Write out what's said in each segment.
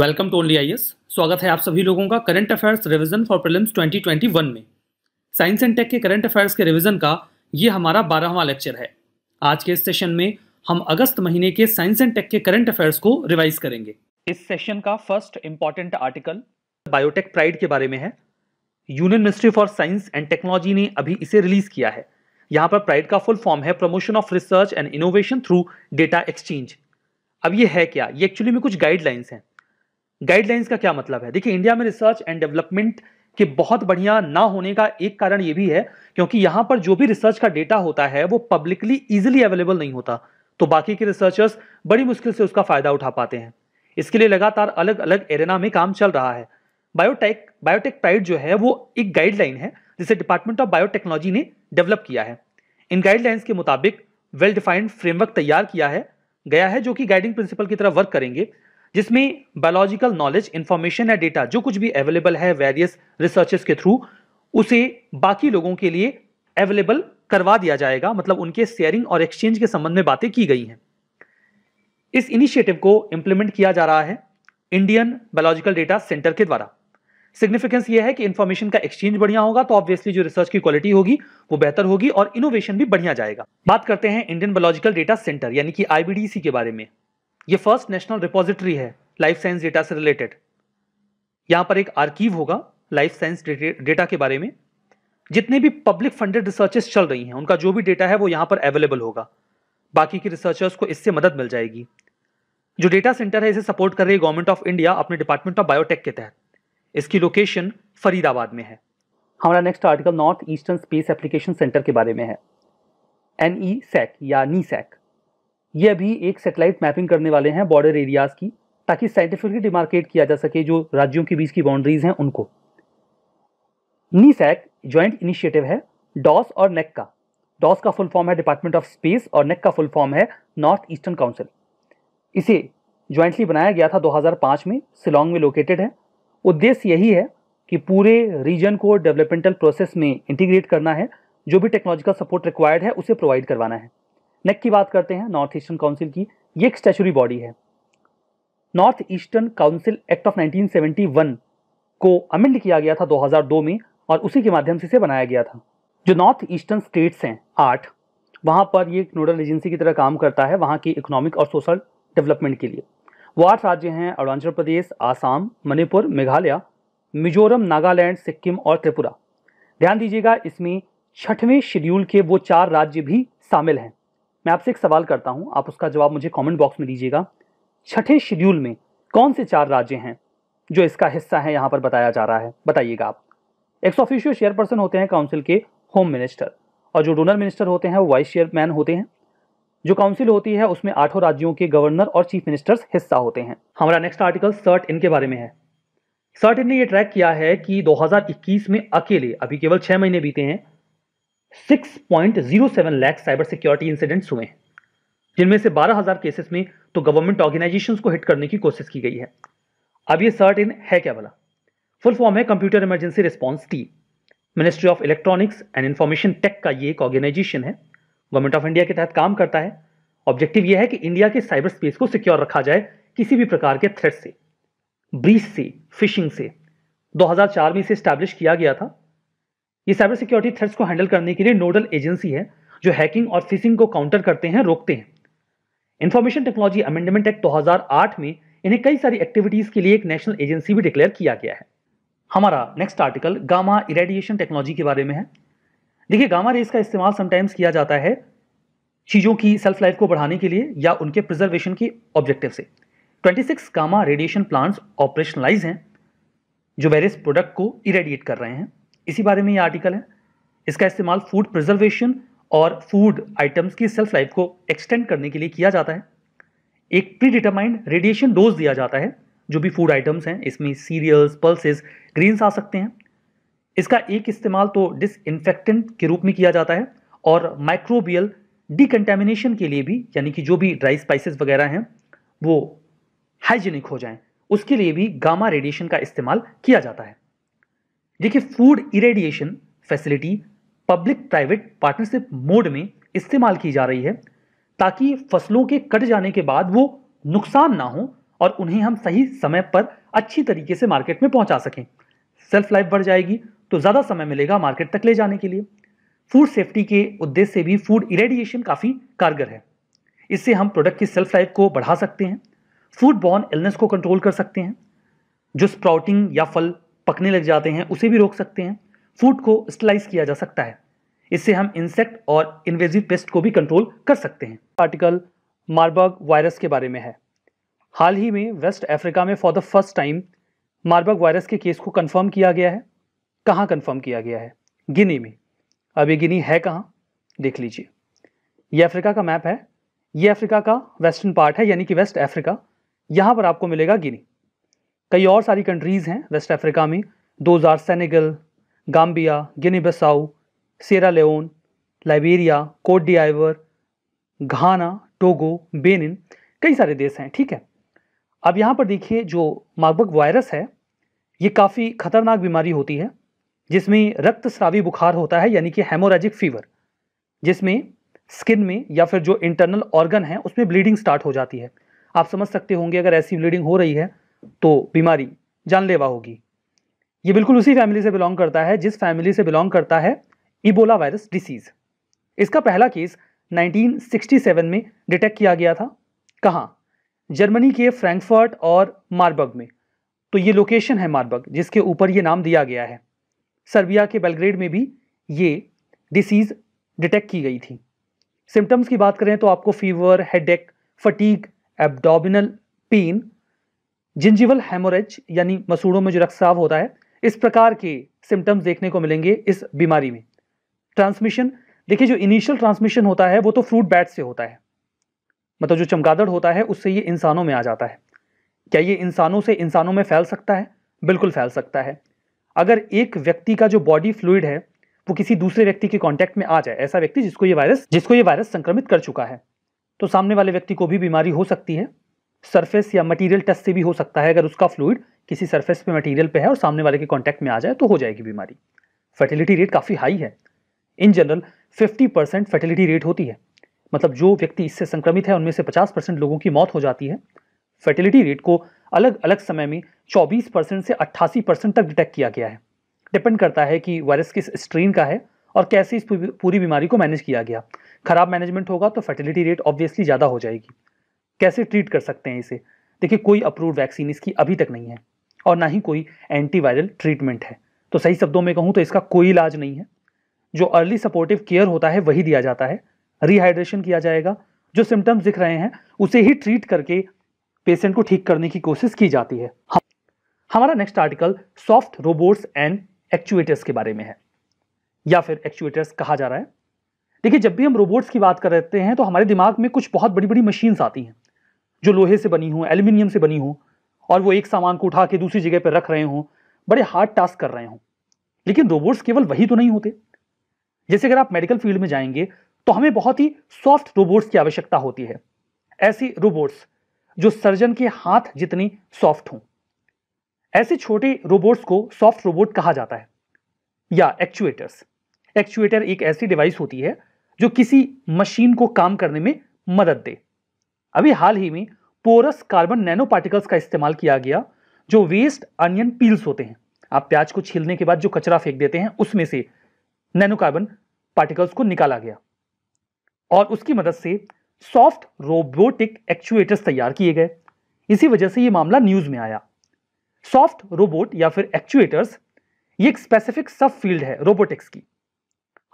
welcome to only I स्वागत है आप सभी लोगों का current affairs revision for prelims 2021 में साइंस एंड टेक के करंट अफेयर्स के रिवीजन का ये हमारा बारहवां लेक्चर है आज के इस सेशन में हम अगस्त महीने के साइंस एंड टेक के करंट अफेयर्स को रिवाइज करेंगे इस सेशन का first important article biotech PRIDE के बारे में है union ministry for science and technology ने अभी इसे रिलीज किया है यहाँ पर प्राइड का फुल फॉर्म है promotion of research and innovation through data exchange अब ये है क्या ये एक्चुअली में कुछ गाइडलाइंस हैं गाइडलाइंस का क्या मतलब है देखिए इंडिया में रिसर्च एंड डेवलपमेंट के बहुत बढ़िया ना होने का एक कारण ये भी है क्योंकि यहाँ पर जो भी रिसर्च का डेटा होता है वो पब्लिकली इजिली अवेलेबल नहीं होता तो बाकी के रिसर्चर्स बड़ी मुश्किल से उसका फायदा उठा पाते हैं इसके लिए लगातार अलग अलग एरेना में काम चल रहा है बायोटेक बायोटेक प्राइड जो है वो एक गाइडलाइन है जिसे डिपार्टमेंट ऑफ बायोटेक्नोलॉजी ने डेवलप किया है इन गाइडलाइंस के मुताबिक वेल डिफाइंड फ्रेमवर्क तैयार किया है गया है जो कि गाइडिंग प्रिंसिपल की तरह वर्क करेंगे जिसमें बायोलॉजिकल नॉलेज इंफॉर्मेशन या डेटा जो कुछ भी अवेलेबल है वेरियस रिसर्चेस के थ्रू उसे बाकी लोगों के लिए अवेलेबल करवा दिया जाएगा मतलब उनके शेयरिंग और एक्सचेंज के संबंध में बातें की गई हैं इस इनिशिएटिव को इंप्लीमेंट किया जा रहा है इंडियन बायोलॉजिकल डेटा सेंटर के द्वारा सिग्निफिकेंस ये है कि इंफॉर्मेशन का एक्सचेंज बढ़िया होगा तो ऑब्वियसली जो रिसर्च की क्वालिटी होगी वो बेहतर होगी और इनोवेशन भी बढ़िया जाएगा बात करते हैं इंडियन बायोलॉजिकल डेटा सेंटर यानी कि आईबीडीसी के बारे में ये फर्स्ट नेशनल रिपोजिटरी है लाइफ साइंस डेटा से रिलेटेड यहां पर एक आर्कीव होगा लाइफ साइंस डेटा के बारे में जितने भी पब्लिक फंडेड रिसर्चेस चल रही हैं उनका जो भी डेटा है वो यहां पर अवेलेबल होगा बाकी के रिसर्चर्स को इससे मदद मिल जाएगी जो डेटा सेंटर है इसे सपोर्ट कर रही गवर्नमेंट ऑफ इंडिया अपने डिपार्टमेंट ऑफ बायोटेक के तहत इसकी लोकेशन फरीदाबाद में है हमारा next article north eastern space application centre के बारे में है एन ई सैक या नी सैक e ये अभी एक सेटेलाइट मैपिंग करने वाले हैं बॉर्डर एरियाज़ की ताकि साइंटिफिकली डिमार्केट किया जा सके जो राज्यों के बीच की बाउंड्रीज हैं उनको नीसैक ज्वाइंट इनिशिएटिव है डॉस और नेक का डॉस का फुल फॉर्म है डिपार्टमेंट ऑफ स्पेस और नेक का फुल फॉर्म है नॉर्थ ईस्टर्न काउंसिल इसे ज्वाइंटली बनाया गया था 2005 में सिलोंग में लोकेटेड है उद्देश्य यही है कि पूरे रीजन को डेवलपमेंटल प्रोसेस में इंटीग्रेट करना है जो भी टेक्नोलॉजिकल सपोर्ट रिक्वायर्ड है उसे प्रोवाइड करवाना है नेक्स्ट की बात करते हैं नॉर्थ ईस्टर्न काउंसिल की ये एक स्टेचुरी बॉडी है north eastern council act of 1971 को अमेंड किया गया था 2002 में और उसी के माध्यम से इसे बनाया गया था जो नॉर्थ ईस्टर्न स्टेट्स हैं आठ वहाँ पर ये एक नोडल एजेंसी की तरह काम करता है वहाँ की इकोनॉमिक और सोशल डेवलपमेंट के लिए वो आठ राज्य हैं अरुणाचल प्रदेश आसाम मणिपुर मेघालय मिजोरम नागालैंड सिक्किम और त्रिपुरा ध्यान दीजिएगा इसमें छठवें शेड्यूल के वो चार राज्य भी शामिल हैं मैं आपसे एक सवाल करता हूं आप उसका जवाब मुझे कमेंट बॉक्स में दीजिएगा छठे शेड्यूल में कौन से चार राज्य हैं जो इसका हिस्सा है यहां पर बताया जा रहा है बताइएगा आप एक्स ऑफिशियल चेयरपर्सन होते हैं काउंसिल के होम मिनिस्टर और जो डोनर मिनिस्टर होते हैं वो वाइस चेयरमैन होते हैं जो काउंसिल होती है उसमें आठों राज्यों के गवर्नर और चीफ मिनिस्टर्स हिस्सा होते हैं हमारा नेक्स्ट आर्टिकल सर्ट इन के बारे में है सर्ट इन ने यह ट्रैक किया है कि 2021 में अकेले अभी केवल छह महीने बीते हैं 6.07 लाख साइबर सिक्योरिटी इंसिडेंट्स हुए हैं जिनमें से 12,000 केसेस में तो गवर्नमेंट ऑर्गेनाइजेशन को हिट करने की कोशिश की गई है अब ये सर्ट इन है क्या भला फुल फॉर्म है computer emergency response team ministry of electronics and information tech का ये एक ऑर्गेनाइजेशन है गवर्नमेंट ऑफ इंडिया के तहत काम करता है ऑब्जेक्टिव यह है कि इंडिया के साइबर स्पेस को सिक्योर रखा जाए किसी भी प्रकार के थ्रेट से ब्रीच से फिशिंग से 2004 में इसे स्टैब्लिश किया गया था ये साइबर सिक्योरिटी थ्रेट्स को हैंडल करने के लिए नोडल एजेंसी है जो हैकिंग और फिशिंग को काउंटर करते हैं रोकते हैं इंफॉर्मेशन टेक्नोलॉजी अमेंडमेंट एक्ट 2008 में इन्हें कई सारी एक्टिविटीज के लिए एक नेशनल एजेंसी भी डिक्लेयर किया गया है हमारा next article gamma irradiation technology के बारे में है देखिए गामा रेस का इस्तेमाल समटाइम्स किया जाता है चीज़ों की सेल्फ लाइफ को बढ़ाने के लिए या उनके प्रिजर्वेशन के ऑब्जेक्टिव से 26 गामा रेडिएशन प्लांट्स ऑपरेशनलाइज हैं जो वेरियस प्रोडक्ट को इरेडिएट कर रहे हैं इसी बारे में ये आर्टिकल है इसका इस्तेमाल फूड प्रिजर्वेशन और फूड आइटम्स की सेल्फ लाइफ को एक्सटेंड करने के लिए किया जाता है एक प्री डिटरमाइंड रेडिएशन डोज दिया जाता है जो भी फूड आइटम्स हैं इसमें सीरियल्स पल्सेस ग्रीन्स आ सकते हैं इसका एक इस्तेमाल तो डिसइनफेक्टेंट के रूप में किया जाता है और माइक्रोबियल डिकन्टेमिनेशन के लिए भी यानी कि जो भी ड्राई स्पाइसेस वगैरह हैं वो हाइजीनिक हो जाएं उसके लिए भी गामा रेडिएशन का इस्तेमाल किया जाता है देखिए food irradiation facility public private partnership mode में इस्तेमाल की जा रही है ताकि फसलों के कट जाने के बाद वो नुकसान ना हो और उन्हें हम सही समय पर अच्छी तरीके से मार्केट में पहुंचा सकें सेल्फ लाइफ बढ़ जाएगी तो ज़्यादा समय मिलेगा मार्केट तक ले जाने के लिए फूड सेफ्टी के उद्देश्य से भी फूड इरेडिएशन काफ़ी कारगर है इससे हम प्रोडक्ट की सेल्फ लाइफ को बढ़ा सकते हैं फूड बॉर्न इलनेस को कंट्रोल कर सकते हैं जो स्प्राउटिंग या फल पकने लग जाते हैं उसे भी रोक सकते हैं फूड को स्लाइस किया जा सकता है इससे हम इंसेक्ट और इन्वेजिव पेस्ट को भी कंट्रोल कर सकते हैं आर्टिकल मार्बर्ग वायरस के बारे में है हाल ही में वेस्ट अफ्रीका में for the first time Marburg virus के केस को कंफर्म किया गया है कहाँ कंफर्म किया गया है गिनी में अब ये गिनी है कहाँ देख लीजिए ये अफ्रीका का मैप है ये अफ्रीका का वेस्टर्न पार्ट है यानी कि वेस्ट अफ्रीका यहाँ पर आपको मिलेगा गिनी कई और सारी कंट्रीज़ हैं वेस्ट अफ्रीका में दो हजार Senegal Gambia Guinea Bissau Sierra Leone Liberia Cote Ghana Togo Benin कई सारे देश हैं ठीक है अब यहाँ पर देखिए जो मार्बक वायरस है ये काफ़ी खतरनाक बीमारी होती है जिसमें रक्त श्रावी बुखार होता है यानी कि हेमोरेजिक फीवर जिसमें स्किन में या फिर जो इंटरनल ऑर्गन है उसमें ब्लीडिंग स्टार्ट हो जाती है आप समझ सकते होंगे अगर ऐसी ब्लीडिंग हो रही है तो बीमारी जानलेवा होगी ये बिल्कुल उसी फैमिली से बिलोंग करता है जिस फैमिली से बिलोंग करता है इबोला वायरस डिसीज इसका पहला केस 1967 में डिटेक्ट किया गया था कहाँ जर्मनी के फ्रैंकफर्ट और मार्बर्ग में तो ये लोकेशन है मार्बर्ग जिसके ऊपर ये नाम दिया गया है सर्बिया के बेलग्रेड में भी ये डिसीज़ डिटेक्ट की गई थी सिम्टम्स की बात करें तो आपको fever headache fatigue abdominal pain gingival haemorrhage यानी मसूड़ों में जो रक्साव होता है इस प्रकार के सिम्टम्स देखने को मिलेंगे इस बीमारी में ट्रांसमिशन देखिए जो इनिशियल ट्रांसमिशन होता है वो तो फ्रूट बैट से होता है मतलब जो चमगादड़ होता है उससे ये इंसानों में आ जाता है क्या ये इंसानों से इंसानों में फैल सकता है बिल्कुल फैल सकता है अगर एक व्यक्ति का जो बॉडी फ्लूड है वो किसी दूसरे व्यक्ति के कांटेक्ट में आ जाए ऐसा व्यक्ति जिसको ये वायरस जिसको ये वायरस संक्रमित कर चुका है तो सामने वाले व्यक्ति को भी बीमारी हो सकती है सरफेस या मटेरियल टच से भी हो सकता है अगर उसका फ्लूड किसी सरफेस पे मटेरियल पे है और सामने वाले के कांटेक्ट में आ जाए तो हो जाएगी बीमारी फर्टिलिटी रेट काफ़ी हाई है in general 50 percent fertility rate होती है मतलब जो व्यक्ति इससे संक्रमित है उनमें से 50 परसेंट लोगों की मौत हो जाती है फर्टिलिटी रेट को अलग अलग समय में 24 परसेंट से 88 परसेंट तक डिटेक्ट किया गया है डिपेंड करता है कि वायरस किस स्ट्रेन का है और कैसे इस पूरी बीमारी को मैनेज किया गया खराब मैनेजमेंट होगा तो फर्टिलिटी रेट ऑब्वियसली ज़्यादा हो जाएगी कैसे ट्रीट कर सकते हैं इसे देखिए कोई अप्रूव वैक्सीन इसकी अभी तक नहीं है और ना ही कोई एंटीवायरल ट्रीटमेंट है तो सही शब्दों में कहूँ तो इसका कोई इलाज नहीं है जो अर्ली सपोर्टिव केयर होता है वही दिया जाता है रिहाइड्रेशन किया जाएगा जो सिम्टम्स दिख रहे हैं उसे ही ट्रीट करके पेशेंट को ठीक करने की कोशिश की जाती है हमारा next article soft robots and actuators के बारे में है या फिर एक्चुएटर्स कहा जा रहा है देखिए जब भी हम रोबोट्स की बात करते हैं तो हमारे दिमाग में कुछ बहुत बड़ी बड़ी मशीन्स आती हैं जो लोहे से बनी हो एल्यूमिनियम से बनी हो और वो एक सामान को उठा के दूसरी जगह पर रख रहे हों बड़े हार्ड टास्क कर रहे हों लेकिन रोबोट्स केवल वही तो नहीं होते जैसे अगर आप मेडिकल फील्ड में जाएंगे तो हमें बहुत ही सॉफ्ट रोबोट्स की आवश्यकता होती है ऐसे रोबोट्स जो सर्जन के हाथ जितने सॉफ्ट हों ऐसे छोटे रोबोट्स को सॉफ्ट रोबोट कहा जाता है या एक्चुएटर्स एक्चुएटर एक ऐसी डिवाइस होती है जो किसी मशीन को काम करने में मदद दे अभी हाल ही में पोरस कार्बन नैनो पार्टिकल्स का इस्तेमाल किया गया जो वेस्ट अनियन पील्स होते हैं आप प्याज को छीलने के बाद जो कचरा फेंक देते हैं उसमें से नैनो कार्बन पार्टिकल्स को निकाला गया और उसकी मदद से सॉफ्ट रोबोटिक एक्चुएटर्स तैयार किए गए इसी वजह से यह मामला न्यूज में आया सॉफ्ट रोबोट या फिर एक्चुएटर्स ये एक स्पेसिफिक सब फील्ड है रोबोटिक्स की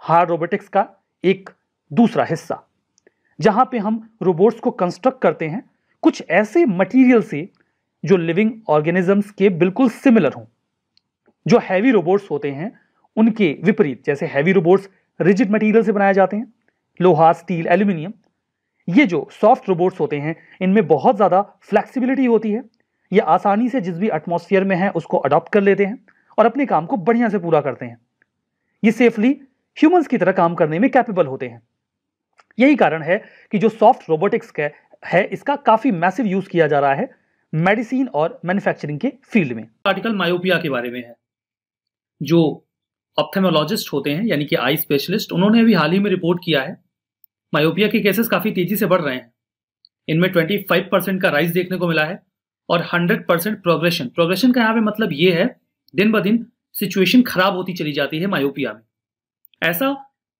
हार्ड रोबोटिक्स का एक दूसरा हिस्सा जहां पे हम रोबोट्स को कंस्ट्रक्ट करते हैं कुछ ऐसे मटेरियल से जो लिविंग ऑर्गेनिजम्स के बिल्कुल सिमिलर हों जो हैवी रोबोट्स होते हैं उनके विपरीत जैसे हैवी रोबोट्स रिजिड मटेरियल से बनाए जाते हैं लोहा स्टील एल्यूमिनियम ये जो सॉफ्ट रोबोट्स होते हैं इनमें बहुत ज़्यादा फ्लैक्सीबिलिटी होती है ये आसानी से जिस भी एटमोसफियर में है उसको अडॉप्ट कर लेते हैं और अपने काम को बढ़िया से पूरा करते हैं ये सेफली ह्यूमंस की तरह काम करने में कैपेबल होते हैं यही कारण है कि जो सॉफ्ट रोबोटिक्स का है इसका काफ़ी मैसिव यूज़ किया जा रहा है मेडिसिन और मैन्युफैक्चरिंग के फील्ड में आर्टिकल मायोपिया के बारे में है जो ऑप्थेमोलॉजिस्ट होते हैं यानी कि आई स्पेशलिस्ट उन्होंने अभी हाल ही में रिपोर्ट किया है मायोपिया के केसेस काफ़ी तेज़ी से बढ़ रहे हैं इनमें 25 परसेंट का राइज देखने को मिला है और 100 परसेंट प्रोग्रेशन प्रोग्रेशन का यहाँ पे मतलब ये है दिन ब दिन सिचुएशन खराब होती चली जाती है मायोपिया में ऐसा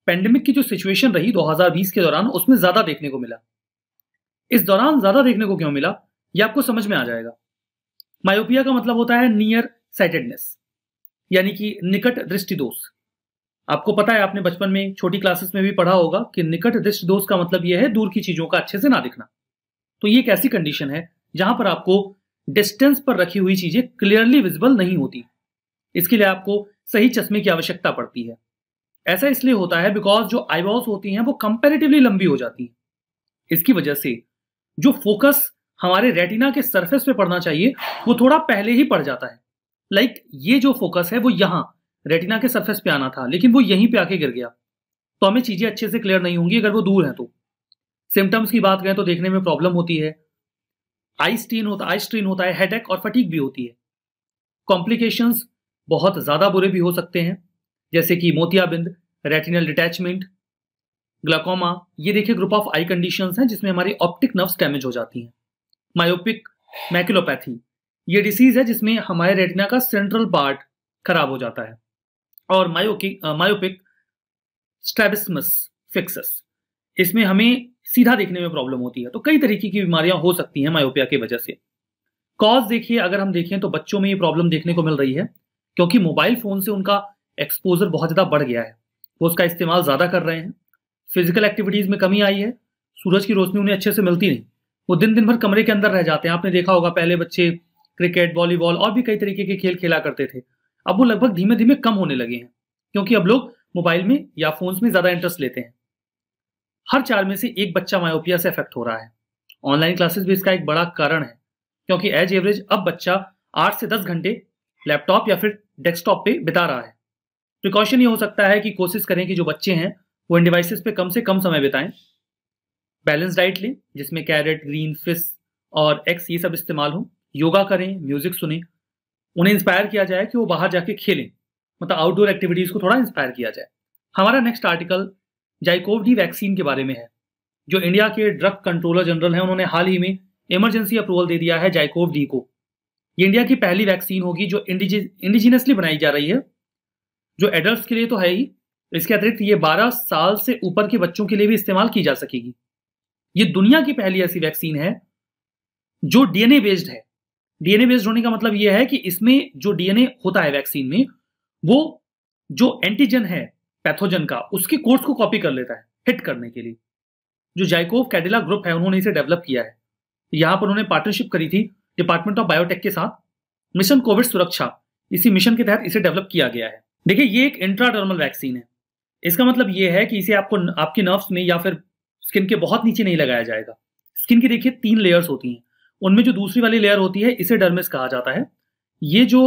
पेंडेमिक की जो सिचुएशन रही 2020 के दौरान उसमें ज्यादा देखने को मिला इस दौरान ज्यादा देखने को क्यों मिला ये आपको समझ में आ जाएगा मायोपिया का मतलब होता है नियर साइटेडनेस यानी कि निकट दृष्टि दोष आपको पता है आपने बचपन में छोटी क्लासेस में भी पढ़ा होगा कि निकट दृष्टि दोष का मतलब यह है दूर की चीजों का अच्छे से ना दिखना तो ये एक ऐसी कंडीशन है जहां पर आपको डिस्टेंस पर रखी हुई चीजें क्लियरली विजिबल नहीं होती इसके लिए आपको सही चश्मे की आवश्यकता पड़ती है ऐसा इसलिए होता है बिकॉज जो आईब्रोज होती हैं वो कंपेरेटिवली लंबी हो जाती हैं इसकी वजह से जो फोकस हमारे रेटिना के सरफेस पे पड़ना चाहिए वो थोड़ा पहले ही पड़ जाता है लाइक like, ये जो फोकस है वो यहाँ रेटिना के सरफेस पे आना था लेकिन वो यहीं पे आके गिर गया तो हमें चीजें अच्छे से क्लियर नहीं होंगी अगर वो दूर है तो सिम्टम्स की बात करें तो देखने में प्रॉब्लम होती है आई स्ट्रीन होता आई स्ट्रीन होता है हेडेक और फटीक भी होती है कॉम्प्लिकेशंस बहुत ज्यादा बुरे भी हो सकते हैं जैसे कि मोतियाबिंद रेटिनल डिटैचमेंट ग्लाकोमा ये देखिए ग्रुप ऑफ आई कंडीशन हैं जिसमें हमारी ऑप्टिक नर्व्स डैमेज हो जाती हैं मायोपिक मैक्युलोपैथी ये डिसीज है जिसमें हमारे रेटिना का सेंट्रल पार्ट खराब हो जाता है और मायोकि मायोपिक स्ट्रेबिस्मस फिक्सस इसमें हमें सीधा देखने में प्रॉब्लम होती है तो कई तरीके की बीमारियां हो सकती हैं मायोपिया की वजह से कॉज देखिए अगर हम देखें तो बच्चों में ये प्रॉब्लम देखने को मिल रही है क्योंकि मोबाइल फोन से उनका एक्सपोजर बहुत ज़्यादा बढ़ गया है वो उसका इस्तेमाल ज़्यादा कर रहे हैं फिजिकल एक्टिविटीज़ में कमी आई है सूरज की रोशनी उन्हें अच्छे से मिलती नहीं वो दिन दिन भर कमरे के अंदर रह जाते हैं आपने देखा होगा पहले बच्चे क्रिकेट वॉलीबॉल और भी कई तरीके के खेल खेला करते थे अब वो लगभग धीमे धीमे कम होने लगे हैं क्योंकि अब लोग मोबाइल में या फोन्स में ज़्यादा इंटरेस्ट लेते हैं हर चार में से एक बच्चा मायोपिया से अफेक्ट हो रहा है ऑनलाइन क्लासेस भी इसका एक बड़ा कारण है क्योंकि एज एवरेज अब बच्चा आठ से दस घंटे लैपटॉप या फिर डेस्कटॉप पे बिता रहा है प्रिकॉशन ये हो सकता है कि कोशिश करें कि जो बच्चे हैं वो इन डिवाइसेस पे कम से कम समय बिताएं बैलेंस डाइट लें जिसमें कैरेट ग्रीन फिश और एक्स ये सब इस्तेमाल हो योगा करें म्यूजिक सुने उन्हें इंस्पायर किया जाए कि वो बाहर जाके खेलें मतलब आउटडोर एक्टिविटीज़ को थोड़ा इंस्पायर किया जाए हमारा next article ZyCoV D vaccine के बारे में है जो इंडिया के ड्रग कंट्रोलर जनरल हैं उन्होंने हाल ही में इमरजेंसी अप्रूवल दे दिया है जाइकोव डी को ये इंडिया की पहली वैक्सीन होगी जो इंडिजिनसली बनाई जा रही है जो एडल्ट के लिए तो है ही इसके अतिरिक्त ये 12 साल से ऊपर के बच्चों के लिए भी इस्तेमाल की जा सकेगी ये दुनिया की पहली ऐसी वैक्सीन है जो डीएनए बेस्ड है डीएनए बेस्ड होने का मतलब यह है कि इसमें जो डीएनए होता है वैक्सीन में वो जो एंटीजन है पैथोजन का उसके कोर्स को कॉपी कर लेता है हिट करने के लिए जो जाइकोव कैडिला ग्रुप है उन्होंने इसे डेवलप किया है यहां पर उन्होंने पार्टनरशिप करी थी डिपार्टमेंट ऑफ बायोटेक के साथ मिशन कोविड सुरक्षा इसी मिशन के तहत इसे डेवलप किया गया है देखिए ये एक इंट्राडर्मल वैक्सीन है इसका मतलब ये है कि इसे आपको आपके नर्व्स में या फिर स्किन के बहुत नीचे नहीं लगाया जाएगा स्किन की देखिए तीन लेयर्स होती हैं उनमें जो दूसरी वाली लेयर होती है इसे डर्मिस कहा जाता है ये जो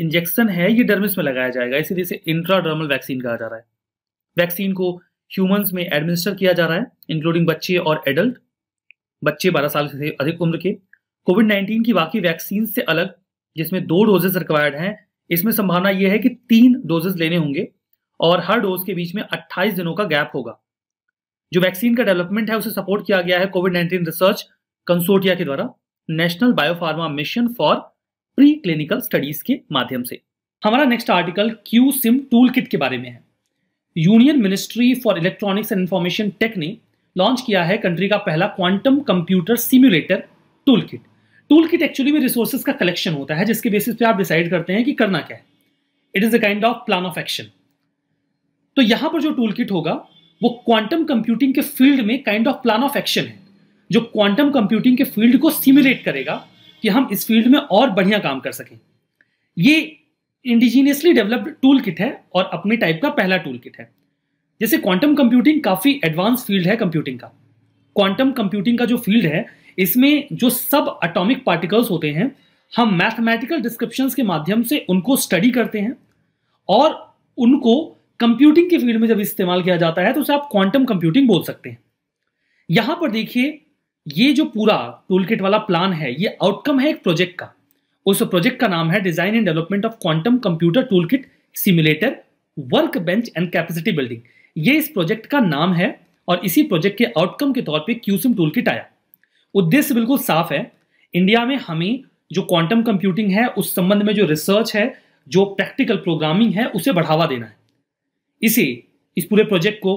इंजेक्शन है ये डर्मिस में लगाया जाएगा इसीलिए इसे इंट्राडर्मल वैक्सीन कहा जा रहा है वैक्सीन को ह्यूमंस में एडमिनिस्टर किया जा रहा है इंक्लूडिंग बच्चे और एडल्ट बच्चे 12 साल से अधिक उम्र के कोविड 19 की बाकी वैक्सीन से अलग जिसमें दो डोजेस रिक्वायर्ड हैं इसमें संभावना यह है कि तीन डोजेस लेने होंगे और हर डोज के बीच में 28 दिनों का गैप होगा जो वैक्सीन का डेवलपमेंट है उसे सपोर्ट किया गया है कोविड नाइन्टीन रिसर्च कंसोर्टिया के द्वारा national biopharma mission for pre clinical studies के माध्यम से हमारा next article QSim toolkit के बारे में है union ministry for electronics and information tech ने लॉन्च किया है कंट्री का पहला quantum computer simulator toolkit toolkit actually में रिसोर्सेज का कलेक्शन होता है जिसके बेसिस पे आप डिसाइड करते हैं कि करना क्या है it is a kind of plan of action तो यहां पर जो टूल किट होगा वो क्वांटम कंप्यूटिंग के फील्ड में kind of plan of action है जो क्वांटम कंप्यूटिंग के फील्ड को सिमुलेट करेगा कि हम इस फील्ड में और बढ़िया काम कर सकें ये इंडिजीनियसली डेवलप्ड टूल किट है और अपने टाइप का पहला टूल किट है जैसे क्वांटम कंप्यूटिंग काफ़ी एडवांस फील्ड है कंप्यूटिंग का क्वांटम कंप्यूटिंग का जो फील्ड है इसमें जो सब अटोमिक पार्टिकल्स होते हैं हम मैथमेटिकल डिस्क्रिप्शंस के माध्यम से उनको स्टडी करते हैं और उनको कंप्यूटिंग के फील्ड में जब इस्तेमाल किया जाता है तो उसे आप क्वांटम कंप्यूटिंग बोल सकते हैं यहां पर देखिए ये जो पूरा टूल किट वाला प्लान है ये आउटकम है एक प्रोजेक्ट का उस प्रोजेक्ट का नाम है design and development of quantum computer toolkit simulator workbench and capacity building ये इस प्रोजेक्ट का नाम है और इसी प्रोजेक्ट के आउटकम के तौर पे क्यूसिम टूल किट आया उद्देश्य बिल्कुल साफ है इंडिया में हमें जो क्वांटम कंप्यूटिंग है उस संबंध में जो रिसर्च है जो प्रैक्टिकल प्रोग्रामिंग है उसे बढ़ावा देना है इसे इस पूरे प्रोजेक्ट को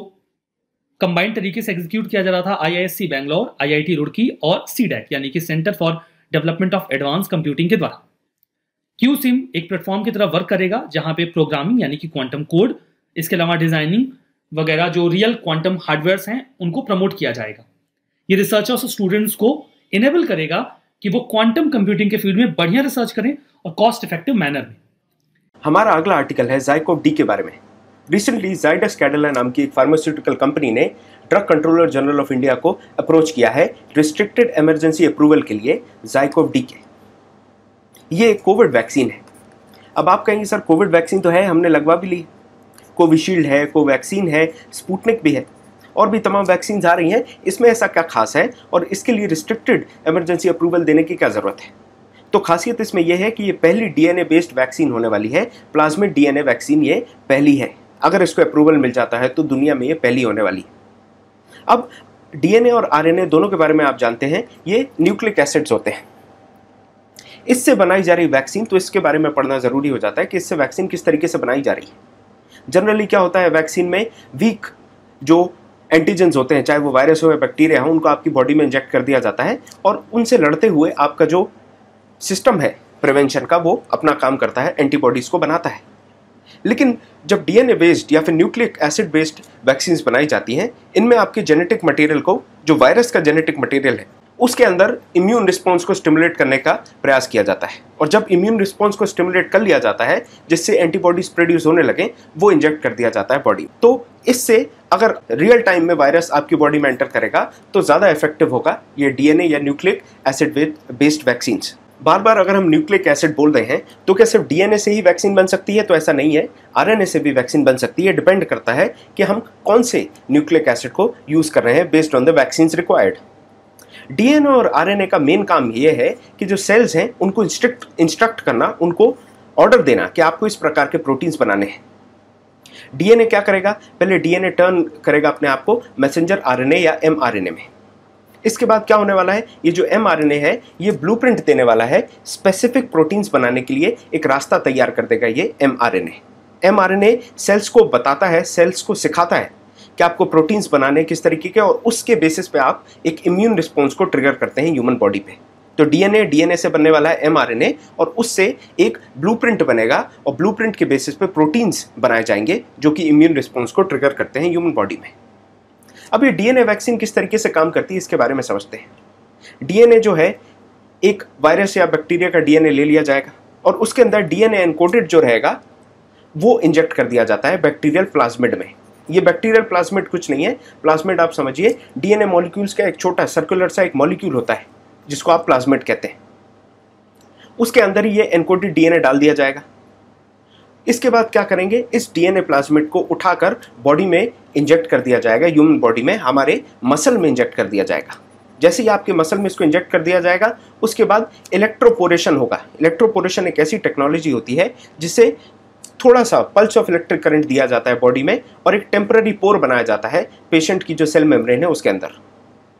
कंबाइंड तरीके से एग्जीक्यूट किया जा रहा था आईआईएससी बैंगलोर आईआईटी रुड़की और सीडैक यानी कि centre for development of advance computing के द्वारा क्यू सिम एक प्लेटफॉर्म की तरह वर्क करेगा जहां पे प्रोग्रामिंग यानी कि क्वांटम कोड इसके अलावा डिजाइनिंग वगैरह जो रियल क्वांटम हार्डवेयर हैं उनको प्रमोट किया जाएगा ये रिसर्चर्स और स्टूडेंट्स को इनेबल करेगा कि वो क्वांटम कंप्यूटिंग के फील्ड में बढ़िया रिसर्च करें और कॉस्ट इफेक्टिव मैनर में हमारा अगला आर्टिकल है जायको डी के बारे में रिसेंटली जाइडस कैडला नाम की एक फार्मास्यूटिकल कंपनी ने drug controller general of India को अप्रोच किया है रिस्ट्रिक्टेड एमरजेंसी अप्रूवल के लिए जाइकोव डी के ये एक कोविड वैक्सीन है अब आप कहेंगे सर कोविड वैक्सीन तो है हमने लगवा भी ली कोविशील्ड है कोवैक्सीन है स्पुटनिक भी है और भी तमाम वैक्सीन आ रही हैं इसमें ऐसा क्या खास है और इसके लिए रिस्ट्रिक्टेड एमरजेंसी अप्रूवल देने की क्या ज़रूरत है तो खासियत इसमें यह है कि ये पहली डीएनए बेस्ड वैक्सीन होने वाली है प्लाज्मिड डीएनए वैक्सीन ये पहली है अगर इसको अप्रूवल मिल जाता है तो दुनिया में ये पहली होने वाली है अब डीएनए और आरएनए दोनों के बारे में आप जानते हैं ये न्यूक्लिक एसिड्स होते हैं इससे बनाई जा रही वैक्सीन तो इसके बारे में पढ़ना ज़रूरी हो जाता है कि इससे वैक्सीन किस तरीके से बनाई जा रही है जनरली क्या होता है वैक्सीन में वीक जो एंटीजेंस होते हैं चाहे वो वायरस हो या बैक्टीरिया हो उनको आपकी बॉडी में इंजेक्ट कर दिया जाता है और उनसे लड़ते हुए आपका जो सिस्टम है प्रिवेंशन का वो अपना काम करता है एंटीबॉडीज़ को बनाता है लेकिन जब डीएनए बेस्ड या फिर न्यूक्लिक एसिड बेस्ड वैक्सीन बनाई जाती हैं इनमें आपके जेनेटिक मटेरियल को जो वायरस का जेनेटिक मटेरियल है उसके अंदर इम्यून रिस्पॉन्स को स्टिमुलेट करने का प्रयास किया जाता है और जब इम्यून रिस्पॉन्स को स्टिमुलेट कर लिया जाता है जिससे एंटीबॉडीज प्रोड्यूस होने लगे वो इंजेक्ट कर दिया जाता है बॉडी तो इससे अगर रियल टाइम में वायरस आपकी बॉडी में एंटर करेगा तो ज़्यादा इफेक्टिव होगा ये डीएनए या न्यूक्लिक एसिड बेस्ड वैक्सीन्स बार बार अगर हम न्यूक्लिक एसिड बोल रहे हैं तो क्या सिर्फ डीएनए से ही वैक्सीन बन सकती है तो ऐसा नहीं है आरएनए से भी वैक्सीन बन सकती है डिपेंड करता है कि हम कौन से न्यूक्लिक एसिड को यूज़ कर रहे हैं based on the vaccine required DNA और आर का मेन काम ये है कि जो सेल्स हैं उनको इंस्ट्रक्ट इंस्ट्रक्ट करना उनको ऑर्डर देना कि आपको इस प्रकार के प्रोटीन्स बनाने हैं डीएनए क्या करेगा पहले डीएनए टर्न करेगा अपने आप को मैसेंजर आरएनए या एमआरएनए में इसके बाद क्या होने वाला है ये जो एम है ये ब्लू देने वाला है स्पेसिफिक प्रोटीन्स बनाने के लिए एक रास्ता तैयार कर देगा ये एम एमआरएनए सेल्स को बताता है सेल्स को सिखाता है कि आपको प्रोटीन्स बनाने किस तरीके के और उसके बेसिस पे आप एक इम्यून रिस्पॉन्स को ट्रिगर करते हैं ह्यूमन बॉडी पे तो डीएनए डीएनए से बनने वाला है एमआरएनए और उससे एक ब्लूप्रिंट बनेगा और ब्लूप्रिंट के बेसिस पे प्रोटीन्स बनाए जाएंगे जो कि इम्यून रिस्पॉन्स को ट्रिगर करते हैं ह्यूमन बॉडी में अब ये डीएनए वैक्सीन किस तरीके से काम करती है इसके बारे में समझते हैं डीएनए जो है एक वायरस या बैक्टीरिया का डीएनए ले लिया जाएगा और उसके अंदर डीएनए एनकोडेड जो रहेगा वो इंजेक्ट कर दिया जाता है बैक्टीरियल प्लाज्मिड में ये बैक्टीरियल प्लाज्मिड कुछ नहीं है प्लाज्मिड आप समझिए डीएनए मॉलिक्यूल्स का एक छोटा सर्कुलर सा एक मॉलिक्यूल होता है जिसको आप प्लाज्मेट कहते हैं उसके अंदर ही ये एनकोडेड डीएनए डाल दिया जाएगा इसके बाद क्या करेंगे इस डीएनए प्लाज्मेट को उठाकर बॉडी में इंजेक्ट कर दिया जाएगा ह्यूमन बॉडी में हमारे मसल में इंजेक्ट कर दिया जाएगा जैसे ही आपके मसल में इसको इंजेक्ट कर दिया जाएगा उसके बाद इलेक्ट्रोपोरेशन होगा इलेक्ट्रोपोरेशन एक ऐसी टेक्नोलॉजी होती है जिससे थोड़ा सा पल्स ऑफ इलेक्ट्रिक करंट दिया जाता है बॉडी में और एक टेम्पररी पोर बनाया जाता है पेशेंट की जो सेल मेम्ब्रेन है उसके अंदर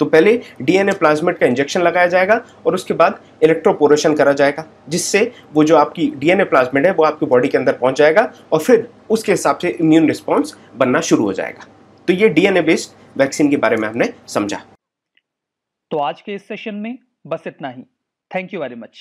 तो पहले डीएनए प्लाज्मेट का इंजेक्शन लगाया जाएगा और उसके बाद इलेक्ट्रोपोरेशन करा जाएगा जिससे वो जो आपकी डीएनए प्लाज्मेट है वो आपकी बॉडी के अंदर पहुंच जाएगा और फिर उसके हिसाब से इम्यून रिस्पॉन्स बनना शुरू हो जाएगा तो ये डीएनए बेस्ड वैक्सीन के बारे में हमने समझा तो आज के इस सेशन में बस इतना ही थैंक यू वेरी मच